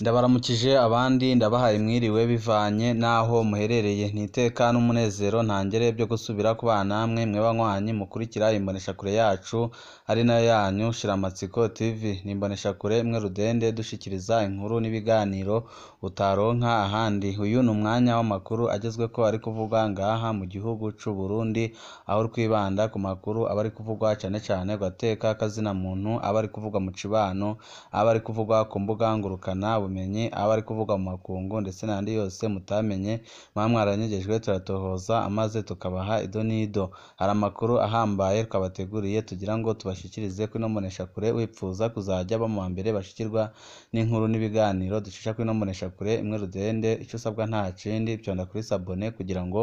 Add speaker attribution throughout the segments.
Speaker 1: Ndabaramukije abandi ndabahaye mwiriwe bivanye n'aho muherereye, ni iteka n'umunezero ntangere byo gusubira kubana mwe mwebanywanyi mukurikira imboneshakure yacu ari nayo yanyu Shiramatsiko TV, ni imboneshakure mwe rudende dushikiriza inkuru n'ibiganiro utaronka ahandi, uyu ni umwanya w'amakuru agezwe ko ari kuvugwa ngaha mu gihugu cyu Burundi, aho kwibanda ku makuru aba ari kuvugwa cyane cane ku gateka k'azinamuntu, aba ari kuvugwa mu kibano aba ari kuvugwa ku mbuga ngurukana bumenyi, aba ari kuvuga mu makungu ndetse n'andi yose mutamenye, muba mwaranyigishijwe turatohoza amaze tukabaha ido n'ido. Hari amakuru ahambaye twabateguriye tugira ngo tubashyikirize kuri ino mboneshakure, uwipfuza kuzajya aba mu ba mbere bashyikirwa n'inkuru n'ibiganiro ducisha kuri ino mboneshakure imwe rudende, icyo usabwa nta kindi byonda kuri sabone kugira ngo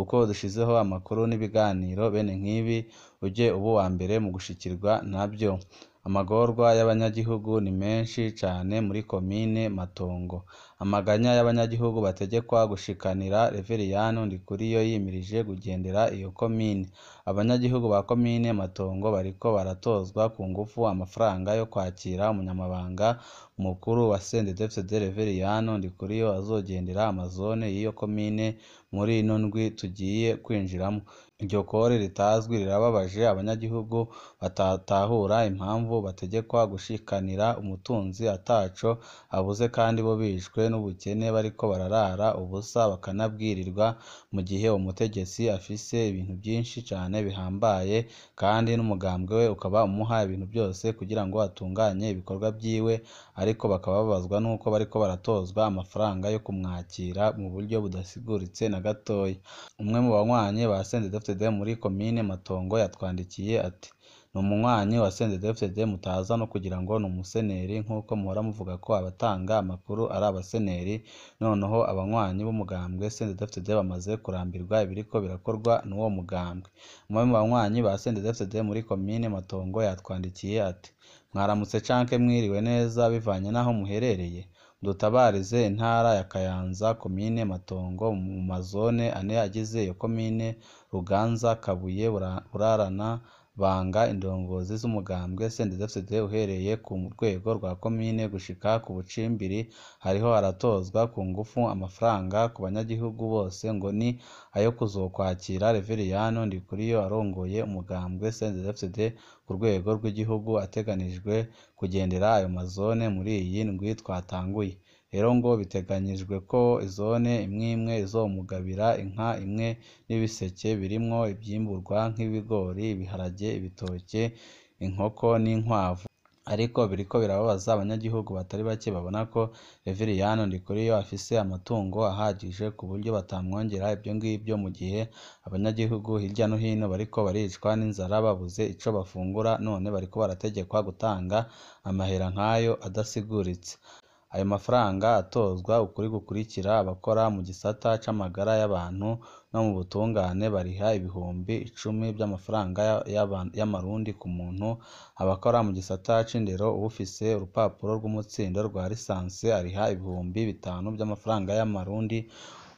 Speaker 1: uko dushyizeho amakuru n'ibiganiro bene nk'ibi ujye uba uwa mbere mu gushikirwa nabyo. Amagorwa y'abanyagihugu ni menshi cyane muri Komine Matongo. Amaganya y'abanyagihugu bategekwa gushikanira Reveriyani Ndikuriyo yimirije kugendera iyo Komine. Abanyagihugu ba Komine Matongo bariko baratozwa ku ngufu amafaranga yo kwakira Umunyamabanga Mukuru wa CNDD-FCD Reveriyani Ndikuriyo azogendera amazone y'iyo Komine muri ino ndwi tugiye kwinjiramo Iryo kori ritazwi rirababaje abanyagihugu batatahura impamvu bategekwa gushikanira umutunzi ataco abuze kandi bo bishwe n'ubukene bariko bararara ubusa bakanabwirirwa mu gihe umutegetsi afise ibintu byinshi cyane cyane bihambaye kandi n'umugambwe we ukaba umuha ibintu byose kugira ngo atunganye ibikorwa byiwe ariko bakaba bababazwa nuko bariko baratozwa amafaranga yo kumwakira mu buryo budasiguritse na gatoya. Umwe mu banywanyi ba basenze Dr Dieu muri komine Matongo yatwandikiye ati Ni umunywanyi wasenze Depite Mutabazi no kugira ngo ni umuseneri nk'uko muhora muvuga ko abatanga amakuru ari abaseneri, noneho abanywanyi b'umugambwe Sendedefide bamaze kurambirwa ibiriko birakorwa n'uwo mugambwe. Umwe mu banywanyi ba Sendedefide muri Komine Matongo yatwandikiye ati “Mwaramutse canke mwiriwe neza bivanye n'aho muherereye? Mudutabarize intara ya Kayanza Komine Matongo mu mazone ane agize iyo komine Ruganza, Kabuye, Burarana Banga indongozi z'umugambwe Sendizefusete uhereye ku rwego rwa Komine gushika ku bucimbiri hariho aratozwa ku ngufu amafaranga ku banyagihugu bose ngo ni ayo kuzokwakira kuri yo arongoye umugambwe Sendizefusete ku rwego rw'igihugu ateganijwe kugendera ayo mazone muri iyi ndwi twatanguye. Rero ngo biteganyijwe ko izone imwe imwe izomugabira inka imwe n'ibiseke birimo ibyimburwa nk'ibigori, ibiharage, ibitoke, inkoko n'inkwavu. Ariko biriko birababaza abanyagihugu batari bake babona ko Rev Ndikuriyo afise amatungo ahagije ku buryo batamwongera ibyo ng’ibyo mu gihe abanyagihugu hirya no hino bariko baricwa n'inzara babuze icyo bafungura none bariko barategekwa gutanga amahera nkayo adasiguritse. Ayo mafaranga atozwa ukuri gukurikira abakora mu gisata cy'amagara y'abantu no mu butungane bariha ibihumbi icumi by'amafaranga y'amarundi ku muntu, abakora mu gisata Cindero ufise urupapuro rw'umutsindo rwa lisansi ariha ibihumbi bitanu by'amafaranga y'amarundi,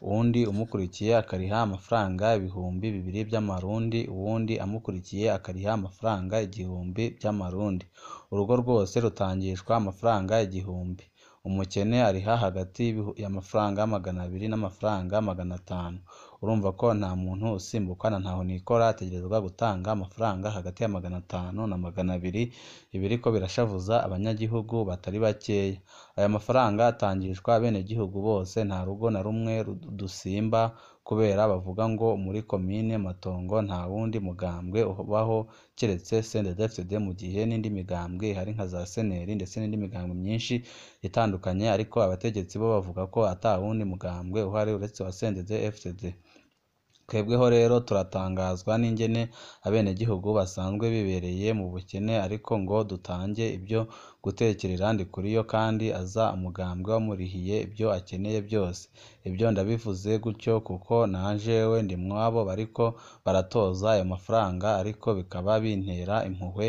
Speaker 1: uwundi umukurikiye akariha amafaranga ibihumbi bibiri by'amarundi, uwundi amukurikiye akariha amafaranga igihumbi by'amarundi. Urugo rwose rutangishwa amafaranga igihumbi. umukene ariha hagati y'amafaranga magana abiri n'amafaranga magana atanu urumva ko nta muntu usimbukana ntaho nikora ategerezwa gutanga amafaranga hagati ya magana atanu na magana abiri ibiri ko birashavuza abanyagihugu batari bakeya Aya mafaranga atangizwa abenegihugu bose nta rugo na rumwe rudusimba kubera bavuga ngo muri Komine Matongo nta wundi mugambwe ubaho keretse CNDD-FDD mu gihe n'indi migambwe ihari nka za Seneri ndetse n'indi migambwe myinshi itandukanye ariko abategetsi bo bavuga ko ata wundi mugambwe uhari uretse uwa CNDD-FDD. Twebweho rero turatangazwa n'ingene abenegihugu basanzwe bibereye mu bukene ariko ngo dutange ibyo gutekerera ndi kuri yo kandi aza umugambwe wamurihiye ibyo akeneye byose. Ibyo ndabivuze gutyo kuko na jewe ndi mwabo bariko baratoza ayo mafaranga ariko bikaba bintera impuhwe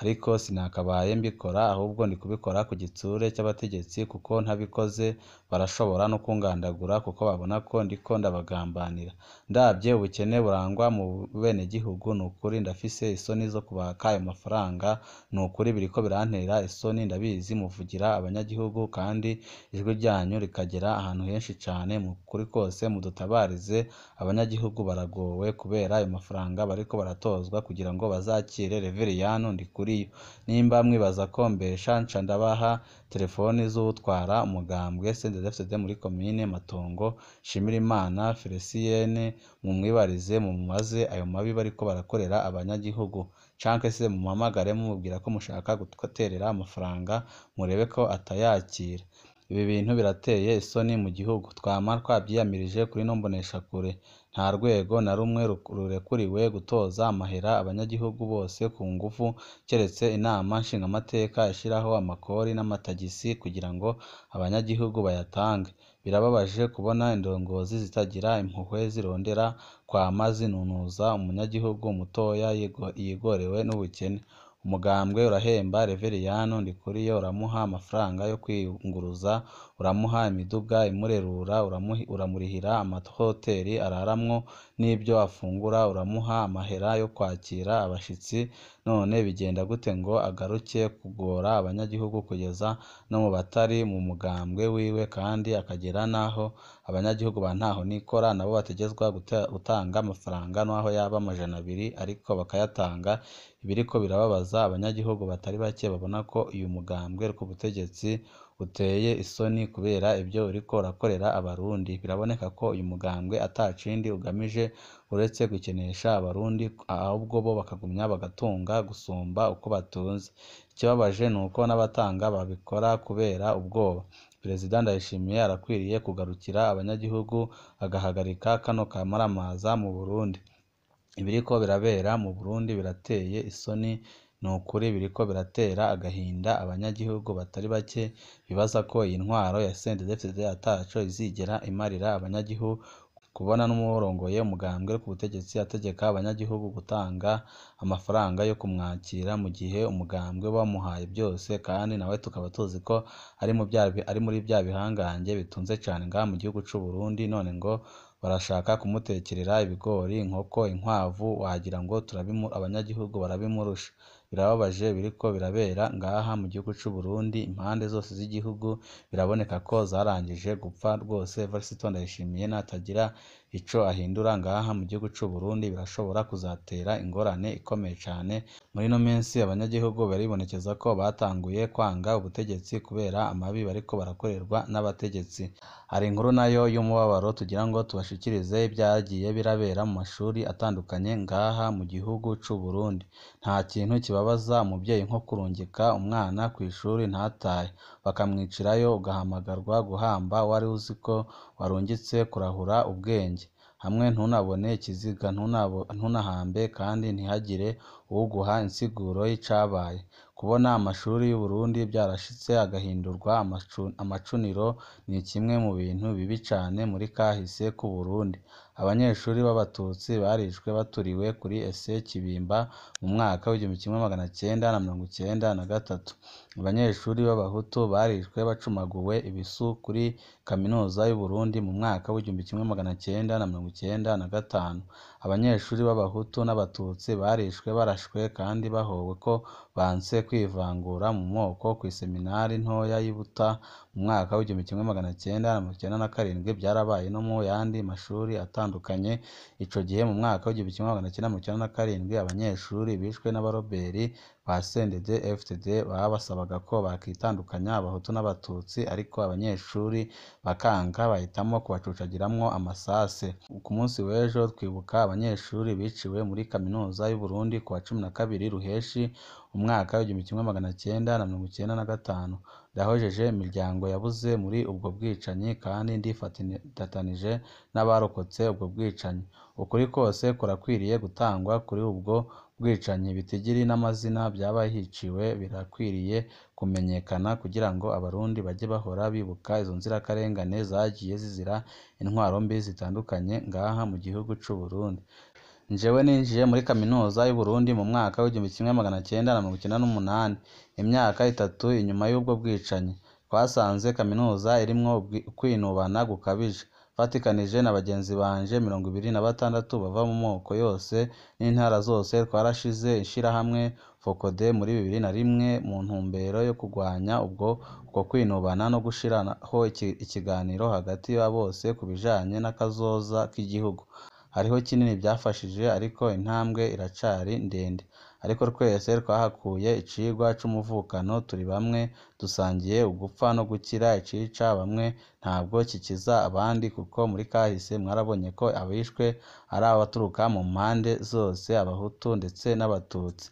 Speaker 1: ariko sinakabaye mbikora ahubwo kubikora ku gitsure cy’abategetsi kuko ntabikoze barashobora no kungandagura kuko babona ko ndiko ndabagambanira. Ndabye ubukene burangwa mu benegihugu ni ukuri ndafise isoni zo kubaka ayo mafaranga, ni ukuri biri ko birantera isoni ndabizi muvugira abanyagihugu kandi ijwi ryanyu rikagera ahantu henshi cyane ni ukuri rwose mudutabarize abanyagihugu baragowe kubera ayo mafaranga bariko baratozwa kugira ngo bazakire ndi kuri yo Nimba mwibaza kombesha mbesha nca ndabaha telefoni z'utwara umugambwe, se CNDD-FCD muri Komine Matongo Nshimirimana Felicien mumwibarize mumaze ayo mabi bariko barakorera abanyagihugu canke se mumuhamagare mumubwira ko mushaka guterera amafaranga murebe ko atayakira Ibi bintu birateye isoni mu gihugu. Twama twabyiyamirije kuri ino mboneshakure. Nta rwego na rumwe rurekuriwe gutoza amahera abanyagihugu bose ku ngufu keretse Inama Nshingamateka ishyiraho amakori n'amatagisi kugira ngo abanyagihugu bayatange. Birababaje kubona indongozi zitagira impuhwe zirondera, kwama zinunuza umunyagihugu mutoya yigorewe n'ubukene. umugambwe urahemba reveriyani ndikuriyo uramuha amafaranga yo kwiyunguruza, uramuha imiduga imurerura, uramurihira amahoteli araramwo n'ibyo afungura, uramuha amahera yo kwakira abashyitsi. none bigenda gute ngo agaruke kugora abanyagihugu kugeza no mu batari mu mugambwe wiwe kandi akagera n'aho abanyagihugu ba nikora nabo bategezwa gutanga amafaranga n'aho yaba amajana abiri ariko bakayatanga ibiriko birababaza abanyagihugu batari bake babona ko uyu mugambwe ku butegetsi uteye isoni kubera ibyo uriko urakorera abarundi biraboneka ko uyu mugambwe ata kindi ugamije uretse gukenesha abarundi ahubwo bo bakagumya bagatunga gusumba uko batunze ikibabaje uko n'abatanga babikora kubera ubwoba Perezida Ndayishimiye arakwiriye kugarukira abanyagihugu agahagarika kano kamaramaza mu Burundi ibiriko birabera mu Burundi birateye isoni Ni ukuri biriko biratera agahinda abanyagihugu batari bake bibaza ko iyi ntwaro ya Saint David ataco izigera imarira abanyagihugu kubona n'uwurongoye umugambwe ku butegetsi ategeka abanyagihugu gutanga amafaranga yo kumwakira mu gihe umugambwe bamuhaye byose kandi nawe tukaba tuzi ko ari muri bya bihangange bitunze cane ngaha mu gihugu cy’u Burundi none ngo barashaka kumutekerera ibigori, inkoko, inkwavu wagira ngo abanyagihugu barabimurusha. Birababaje biriko birabera ngaha mu gihugu c'u Burundi impande zose z'igihugu biraboneka ko zarangije gupfa rwose Varisito Ndayishimiye natagira icyo ahindura ngaha mu gihugu c'u Burundi birashobora kuzatera ingorane ikomeye cyane muri ino minsi abanyagihugu baribonekeza ko batanguye kwanga ubutegetsi kubera amabi bariko barakorerwa n'abategetsi hari inkuru nayo y'umubabaro tugira ngo tubashikirize ibyagiye birabera mu mashuri atandukanye ngaha mu gihugu c'u Burundi nta kintu kiba babaza umubyeyi nko kurungika umwana ku ishuri ntatahe, bakamwicirayo ugahamagarwa guhamba wari uzi ko warungitse kurahura ubwenge, hamwe ntunabone ikiziga, ntunahambe kandi ntihagire uguha insiguro y'icabaye Kubona amashuri y'u Burundi byarashitse agahindurwa amacuniro ni kimwe mu bintu bibi cane muri kahise k'u Burundi. Abanyeshuri b'Abatutsi barishwe baturiwe kuri ese Kibimba mu mwaka kimwe magana cyenda na gatatu Abanyeshuri b'Abahutu barishwe bacumaguwe ibisu kuri Kaminuza y'u Burundi mu mwaka kimwe magana cyenda na gatanu. Abanyeshuri b'Abahutu n'Abatutsi barishwe barashwe kandi bahowe ko banse kwivangura mu moko ku iseminari ntoya y'i Buta mu mwaka w'igihumbi kimwe magana cyenda na mirongo icyenda na karindwi byarabaye no mu yandi mashuri atandukanye. icyo gihe mu mwaka w'igihumbi kimwe magana cyenda mirongo icyenda na karindwi abanyeshuri bishwe n'abaroberi ba Sendege FDD babasabaga ko bakitandukanya abahutu n'abatutsi ariko abanyeshuri bakanga bahitamo kubacucagiramwo amasase ku munsi w'ejo twibuka abanyeshuri biciwe muri kaminuza y'u Burundi ku cumi na kabiri Ruheshi umwaka w'igihumbi kimwe magana cyenda na mirongo ikenda na gatanu ndahojeje imiryango yabuze muri ubwo bwicanyi kandi ndifatanije n'abarokotse ubwo bwicanyi ukuri kose kurakwiriye gutangwa kuri ubwo bwicanyi bitigiri n'amazina by'abahiciwe birakwiriye kumenyekana kugira ngo abarundi bajye bahora bibuka izo nzirakarengane zagiye zizira intwaro mbi zitandukanye ngaha mu gihugu cy’u Burundi Njyewe ninjiye muri kaminuza y'Uburundi mu mwaka w'igihumbi kimwe magana cyenda na mirongo icyenda n'umunani imyaka itatu inyuma y'ubwo bwicanyi twasanze kaminuza irimwo ukwinubana gukabije Fatikanije na bagenzi banje mirongo ibiri na batandatu bava mu moko yose n'intara zose twarashize ishyirahamwe FOCODE muri bibiri na rimwe mu ntumbero yo kurwanya ubwo kwinubana no gushyiraho ikiganiro hagati ya bose ku bijyanye n'akazoza k'igihugu. Hariho kinini byafashije ariko intambwe iracyari ndende. Ariko twese twahakuye icigwa cy’umuvukano turi bamwe, dusangiye ugupfa no gukira, icica bamwe ntabwo kikiza abandi kuko muri kahise mwarabonye ko abishwe ari abaturuka mu mpande zose, abahutu ndetse n'abatutsi.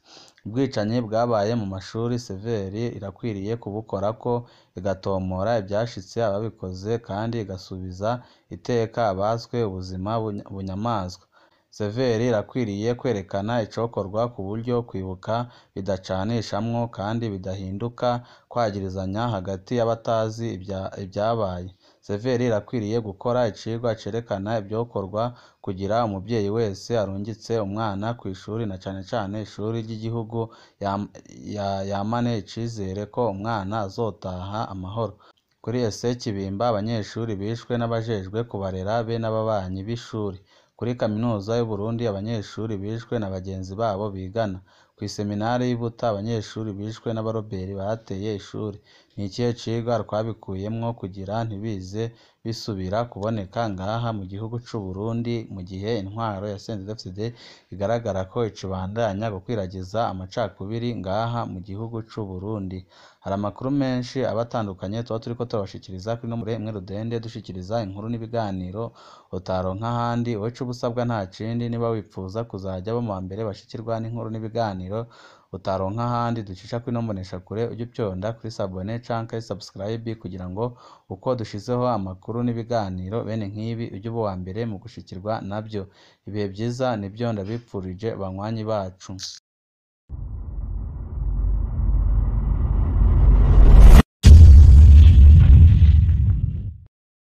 Speaker 1: Ubwicanyi bwabaye mu mashuri Severi irakwiriye kubukora ko igatomora ibyashitse ababikoze kandi igasubiza iteka abaswe ubuzima bunyamaswa. Severi irakwiriye kwerekana icokorwa ku buryo kwibuka bidacanishamwo kandi bidahinduka kwagirizanya hagati y'abatazi ibyabaye. Severi irakwiriye gukora icigwa cerekana ivyokorwa kugira umubyeyi wese arungitse umwana ku ishuri na cane cane ishuri ry'igihugu yamane icizere ko umwana azotaha amahoro. Kuri ese Kibimba abanyeshuri bishwe n'abajejwe kubarera be n'ababanyi b'ishuri. Kuri Kaminuza y'Uburundi abanyeshuri bishwe na bagenzi babo bigana. Ku y'i Buta abanyeshuri bishwe n'abaroberi bateye ishuri. Ni ikihe cigwa twabikuyemwo kugira ntibize bisubira kuboneka ngaha mu gihugu c'Uburundi mu gihe intwaro yasenze idafise bigaragara ko icibandanya gukwiragiza amacakubiri ngaha mu gihugu c'Uburundi hari amakuru menshi aba atandukanye tuba turiko turabashikiriza kuri ino Rudende dushikiriza inkuru n'ibiganiro utaronka ahandi iwacu uba nta kindi niba wipfuza kuzajya bo muwa mbere bashikirwa n'inkuru n'ibiganiro utaronka ahandi ducisha kuri kure ujye ubyonda kuri sabone canke subscribe kugira ngo uko dushizeho amakuru n'ibiganiro bene nk'ibi ujye uba uwa mbere mu gushikirwa nabyo ibihe byiza nibyo ndabipfurije banywanyi bacu